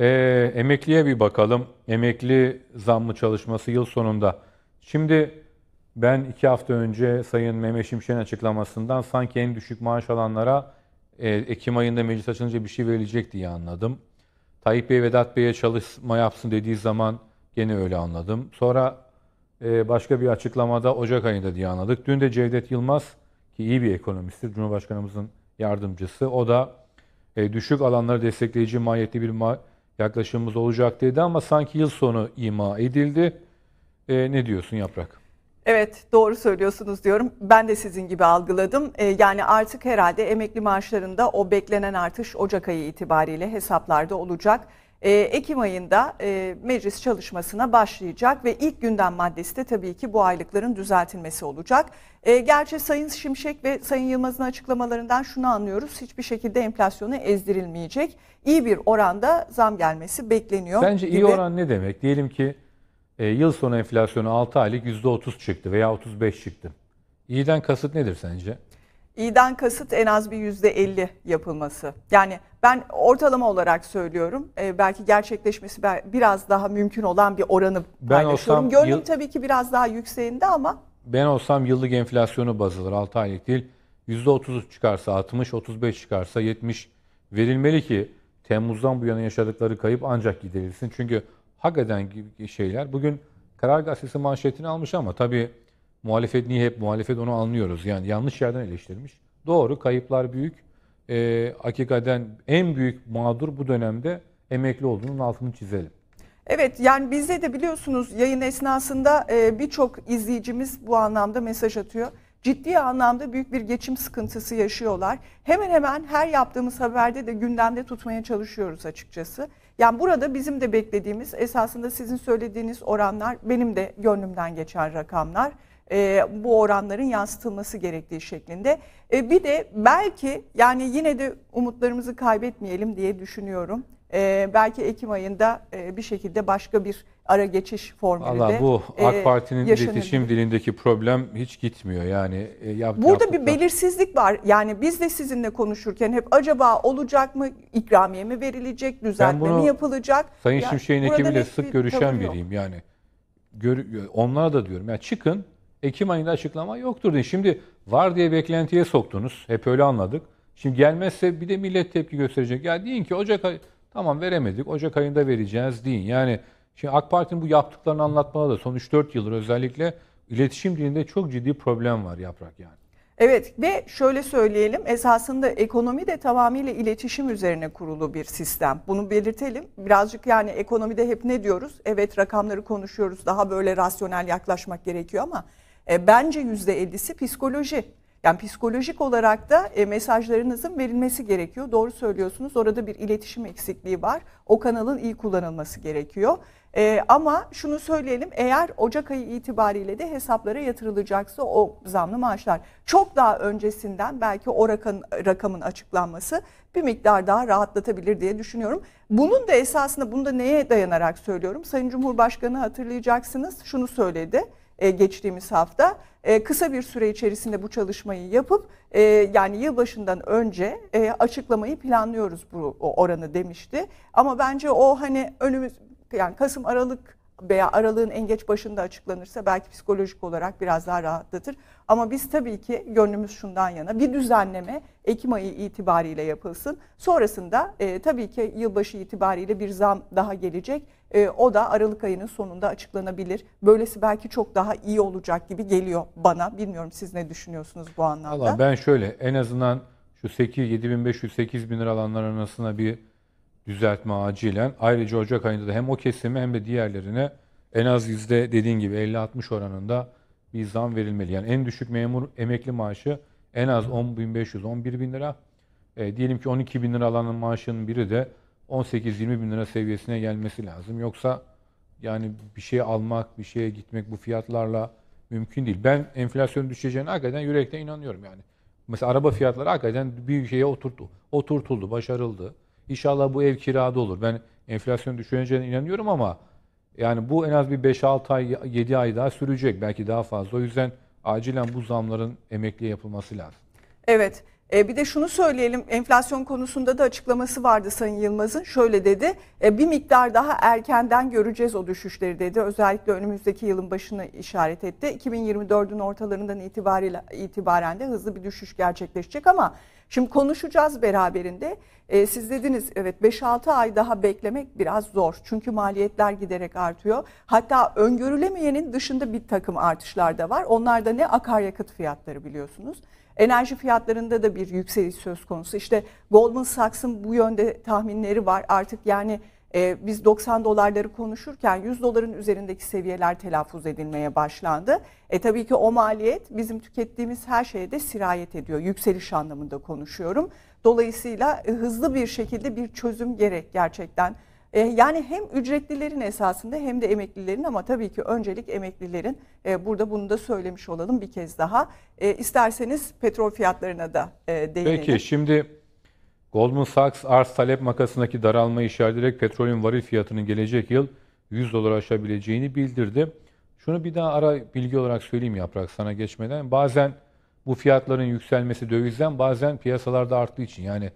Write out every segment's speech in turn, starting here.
Ee, emekliye bir bakalım. Emekli zammı çalışması yıl sonunda. Şimdi ben iki hafta önce Sayın Mehmet Şimşek'in açıklamasından sanki en düşük maaş alanlara e, Ekim ayında meclis açılınca bir şey verilecek diye anladım. Tayyip Bey Vedat Bey'e çalışma yapsın dediği zaman gene öyle anladım. Sonra e, başka bir açıklamada Ocak ayında diye anladık. Dün de Cevdet Yılmaz ki iyi bir ekonomisttir, Cumhurbaşkanımızın yardımcısı. O da e, düşük alanları destekleyici mahiyetli bir ma yaklaşımımız olacak dedi ama sanki yıl sonu ima edildi. E, ne diyorsun Yaprak? Evet doğru söylüyorsunuz diyorum. Ben de sizin gibi algıladım. Ee, yani artık herhalde emekli maaşlarında o beklenen artış Ocak ayı itibariyle hesaplarda olacak e, Ekim ayında e, meclis çalışmasına başlayacak ve ilk gündem maddesi de tabii ki bu aylıkların düzeltilmesi olacak. E, gerçi Sayın Şimşek ve Sayın Yılmaz'ın açıklamalarından şunu anlıyoruz. Hiçbir şekilde enflasyonu ezdirilmeyecek. İyi bir oranda zam gelmesi bekleniyor. Bence gibi. iyi oran ne demek? Diyelim ki e, yıl sonu enflasyonu 6 aylık %30 çıktı veya 35 çıktı. İyiden kasıt nedir sence? İyiden kasıt en az bir yüzde elli yapılması. Yani ben ortalama olarak söylüyorum. E, belki gerçekleşmesi biraz daha mümkün olan bir oranı ben paylaşıyorum. Olsam, Gönlüm yıl... tabii ki biraz daha yükseğinde ama. Ben olsam yıllık enflasyonu baz alır. 6 aylık değil. yüzde %30 çıkarsa 60, 35 çıkarsa 70 verilmeli ki Temmuz'dan bu yana yaşadıkları kayıp ancak giderilsin. Çünkü hak eden gibi şeyler. Bugün Karar Gazetesi manşetini almış ama tabii Muhalefet niye hep muhalefet onu anlıyoruz. Yani yanlış yerden eleştirmiş. Doğru kayıplar büyük. E, hakikaten en büyük mağdur bu dönemde emekli olduğunun altını çizelim. Evet yani bizde de biliyorsunuz yayın esnasında e, birçok izleyicimiz bu anlamda mesaj atıyor. Ciddi anlamda büyük bir geçim sıkıntısı yaşıyorlar. Hemen hemen her yaptığımız haberde de gündemde tutmaya çalışıyoruz açıkçası. Yani burada bizim de beklediğimiz esasında sizin söylediğiniz oranlar benim de gönlümden geçen rakamlar. E, bu oranların yansıtılması gerektiği şeklinde. E, bir de belki yani yine de umutlarımızı kaybetmeyelim diye düşünüyorum e, belki Ekim ayında e, bir şekilde başka bir ara geçiş formülü Allah, de bu e, AK e, Parti'nin iletişim dilindeki problem hiç gitmiyor. Yani e, yap, Burada yaptıklar... bir belirsizlik var. Yani biz de sizinle konuşurken hep acaba olacak mı, ikramiye mi verilecek, düzeltme bunu, mi yapılacak? Sayın Şimşek'in ekibiyle sık görüşen biriyim yani. Gör, onlara da diyorum ya yani çıkın Ekim ayında açıklama yoktur diye. Şimdi var diye beklentiye soktunuz. Hep öyle anladık. Şimdi gelmezse bir de millet tepki gösterecek. Ya deyin ki Ocak ayı Tamam veremedik. Ocak ayında vereceğiz deyin. Yani şimdi AK Parti'nin bu yaptıklarını anlatmada da son sonuç 4 yıldır özellikle iletişim dilinde çok ciddi problem var yaprak yani. Evet ve şöyle söyleyelim esasında ekonomi de tamamıyla iletişim üzerine kurulu bir sistem. Bunu belirtelim. Birazcık yani ekonomide hep ne diyoruz? Evet rakamları konuşuyoruz daha böyle rasyonel yaklaşmak gerekiyor ama e, bence %50'si psikoloji. Yani psikolojik olarak da e, mesajlarınızın verilmesi gerekiyor. Doğru söylüyorsunuz. Orada bir iletişim eksikliği var. O kanalın iyi kullanılması gerekiyor. E, ama şunu söyleyelim. Eğer Ocak ayı itibariyle de hesaplara yatırılacaksa o zamlı maaşlar çok daha öncesinden belki o rakam, rakamın açıklanması bir miktar daha rahatlatabilir diye düşünüyorum. Bunun da esasında bunu da neye dayanarak söylüyorum? Sayın Cumhurbaşkanı hatırlayacaksınız şunu söyledi e, geçtiğimiz hafta. E, kısa bir süre içerisinde bu çalışmayı yapıp e, yani yıl başından önce açıklamayı planlıyoruz bu oranı demişti. Ama bence o hani önümüz yani Kasım Aralık veya aralığın en geç başında açıklanırsa belki psikolojik olarak biraz daha rahatlatır. Ama biz tabii ki gönlümüz şundan yana bir düzenleme Ekim ayı itibariyle yapılsın. Sonrasında e, tabii ki yılbaşı itibariyle bir zam daha gelecek. E, o da Aralık ayının sonunda açıklanabilir. Böylesi belki çok daha iyi olacak gibi geliyor bana. Bilmiyorum siz ne düşünüyorsunuz bu anlamda? Valla ben şöyle en azından şu 8 7500 8000 lira alanlar arasında bir düzeltme acilen. Ayrıca Ocak ayında da hem o kesimi hem de diğerlerine en az yüzde dediğin gibi 50-60 oranında bir zam verilmeli. Yani en düşük memur emekli maaşı en az 10.500-11 bin lira. E, diyelim ki 12 bin lira alanın maaşının biri de 18-20 bin lira seviyesine gelmesi lazım. Yoksa yani bir şey almak, bir şeye gitmek bu fiyatlarla mümkün değil. Ben enflasyonun düşeceğine hakikaten yürekten inanıyorum yani. Mesela araba fiyatları hakikaten bir şeye oturttu, oturtuldu, başarıldı. İnşallah bu ev kirada olur. Ben enflasyon düşüneceğine inanıyorum ama yani bu en az bir 5-6 ay, 7 ay daha sürecek. Belki daha fazla. O yüzden acilen bu zamların emekliye yapılması lazım. Evet. E, bir de şunu söyleyelim enflasyon konusunda da açıklaması vardı Sayın Yılmaz'ın. Şöyle dedi e, bir miktar daha erkenden göreceğiz o düşüşleri dedi. Özellikle önümüzdeki yılın başına işaret etti. 2024'ün ortalarından itibariyle, itibaren de hızlı bir düşüş gerçekleşecek ama şimdi konuşacağız beraberinde. E, siz dediniz evet 5-6 ay daha beklemek biraz zor. Çünkü maliyetler giderek artıyor. Hatta öngörülemeyenin dışında bir takım artışlar da var. Onlar da ne akaryakıt fiyatları biliyorsunuz. Enerji fiyatlarında da bir yükseliş söz konusu. İşte Goldman Sachs'ın bu yönde tahminleri var. Artık yani e, biz 90 dolarları konuşurken 100 doların üzerindeki seviyeler telaffuz edilmeye başlandı. E tabii ki o maliyet bizim tükettiğimiz her şeye de sirayet ediyor. Yükseliş anlamında konuşuyorum. Dolayısıyla e, hızlı bir şekilde bir çözüm gerek gerçekten e, yani hem ücretlilerin esasında hem de emeklilerin ama tabii ki öncelik emeklilerin e, burada bunu da söylemiş olalım bir kez daha. E, isterseniz petrol fiyatlarına da e, değinelim. Peki şimdi Goldman Sachs arz talep makasındaki daralmayı işaret petrolün varil fiyatının gelecek yıl 100 dolar aşabileceğini bildirdi. Şunu bir daha ara bilgi olarak söyleyeyim Yaprak sana geçmeden. Bazen bu fiyatların yükselmesi dövizden bazen piyasalarda arttığı için yani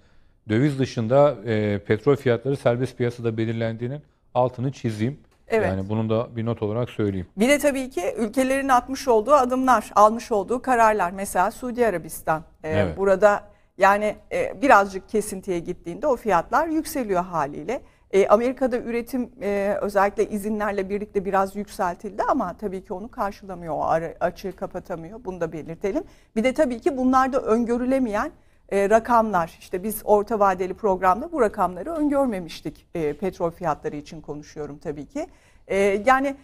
döviz dışında e, petrol fiyatları serbest piyasada belirlendiğinin altını çizeyim. Evet. Yani bunun da bir not olarak söyleyeyim. Bir de tabii ki ülkelerin atmış olduğu adımlar, almış olduğu kararlar. Mesela Suudi Arabistan e, evet. burada yani e, birazcık kesintiye gittiğinde o fiyatlar yükseliyor haliyle. E, Amerika'da üretim e, özellikle izinlerle birlikte biraz yükseltildi ama tabii ki onu karşılamıyor, o açığı kapatamıyor. Bunu da belirtelim. Bir de tabii ki bunlarda öngörülemeyen e, rakamlar işte biz orta vadeli programda bu rakamları öngörmemiştik e, petrol fiyatları için konuşuyorum tabii ki. E, yani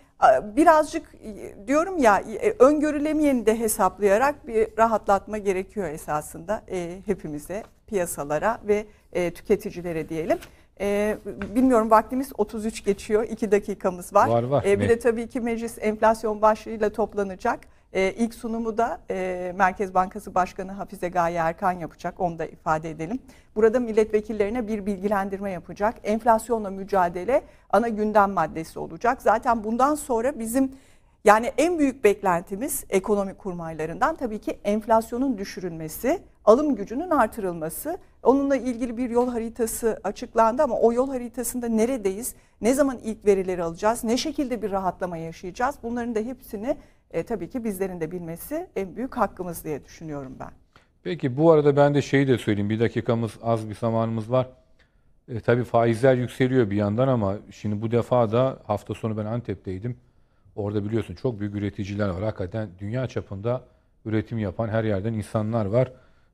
birazcık e, diyorum ya e, öngörülemeyeni de hesaplayarak bir rahatlatma gerekiyor esasında e, hepimize, piyasalara ve e, tüketicilere diyelim. E, bilmiyorum vaktimiz 33 geçiyor, 2 dakikamız var. var, var. E, bir de tabii ki meclis enflasyon başlığıyla toplanacak. E, ilk sunumu da e, Merkez Bankası Başkanı Hafize Gaye Erkan yapacak. Onu da ifade edelim. Burada milletvekillerine bir bilgilendirme yapacak. Enflasyonla mücadele ana gündem maddesi olacak. Zaten bundan sonra bizim yani en büyük beklentimiz ekonomi kurmaylarından tabii ki enflasyonun düşürülmesi, alım gücünün artırılması. Onunla ilgili bir yol haritası açıklandı ama o yol haritasında neredeyiz, ne zaman ilk verileri alacağız, ne şekilde bir rahatlama yaşayacağız bunların da hepsini e, tabii ki bizlerin de bilmesi en büyük hakkımız diye düşünüyorum ben. Peki bu arada ben de şeyi de söyleyeyim. Bir dakikamız az bir zamanımız var. E, tabii faizler yükseliyor bir yandan ama şimdi bu defa da hafta sonu ben Antep'teydim. Orada biliyorsun çok büyük üreticiler var. Hakikaten dünya çapında üretim yapan her yerden insanlar var.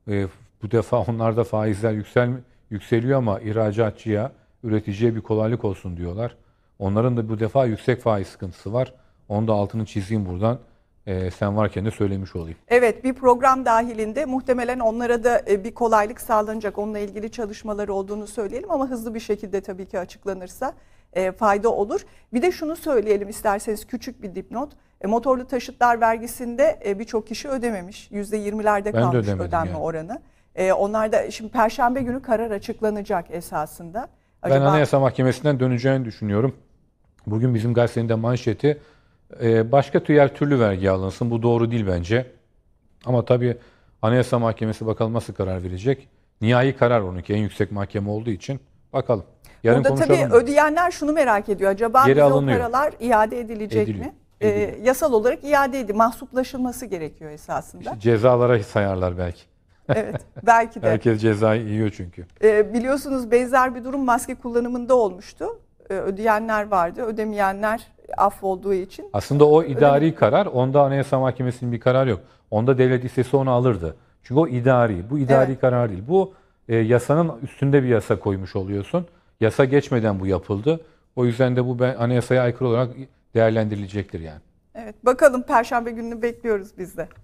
E, bu defa onlarda faizler yüksel, yükseliyor ama ihracatçıya, üreticiye bir kolaylık olsun diyorlar. Onların da bu defa yüksek faiz sıkıntısı var. Onu da altını çizeyim buradan. Ee, sen varken de söylemiş olayım. Evet bir program dahilinde muhtemelen onlara da e, bir kolaylık sağlanacak. Onunla ilgili çalışmaları olduğunu söyleyelim ama hızlı bir şekilde tabii ki açıklanırsa e, fayda olur. Bir de şunu söyleyelim isterseniz küçük bir dipnot. E, motorlu taşıtlar vergisinde e, birçok kişi ödememiş. %20'lerde kalmış ödenme yani. oranı. E, onlar da şimdi perşembe günü karar açıklanacak esasında. Acaba... Ben Anayasa Mahkemesi'nden döneceğini düşünüyorum. Bugün bizim gazetenin de manşeti ee, başka tüyel türlü vergi alınsın. Bu doğru değil bence. Ama tabii Anayasa Mahkemesi bakalım nasıl karar verecek. Nihai karar onunki en yüksek mahkeme olduğu için bakalım. Yarın Burada tabii mı? ödeyenler şunu merak ediyor. Acaba Geri alınıyor. paralar iade edilecek Ediliyor. mi? E, yasal olarak iade edildi. Mahsuplaşılması gerekiyor esasında. İşte cezalara sayarlar belki. evet belki de. Herkes ceza yiyor çünkü. E, biliyorsunuz benzer bir durum maske kullanımında olmuştu. E, ödeyenler vardı. Ödemeyenler af olduğu için. Aslında o idari önemli. karar, onda Anayasa Mahkemesi'nin bir kararı yok. Onda devlet istese onu alırdı. Çünkü o idari, bu idari evet. karar değil. Bu e, yasanın üstünde bir yasa koymuş oluyorsun. Yasa geçmeden bu yapıldı. O yüzden de bu ben, anayasaya aykırı olarak değerlendirilecektir yani. Evet, bakalım Perşembe gününü bekliyoruz biz de.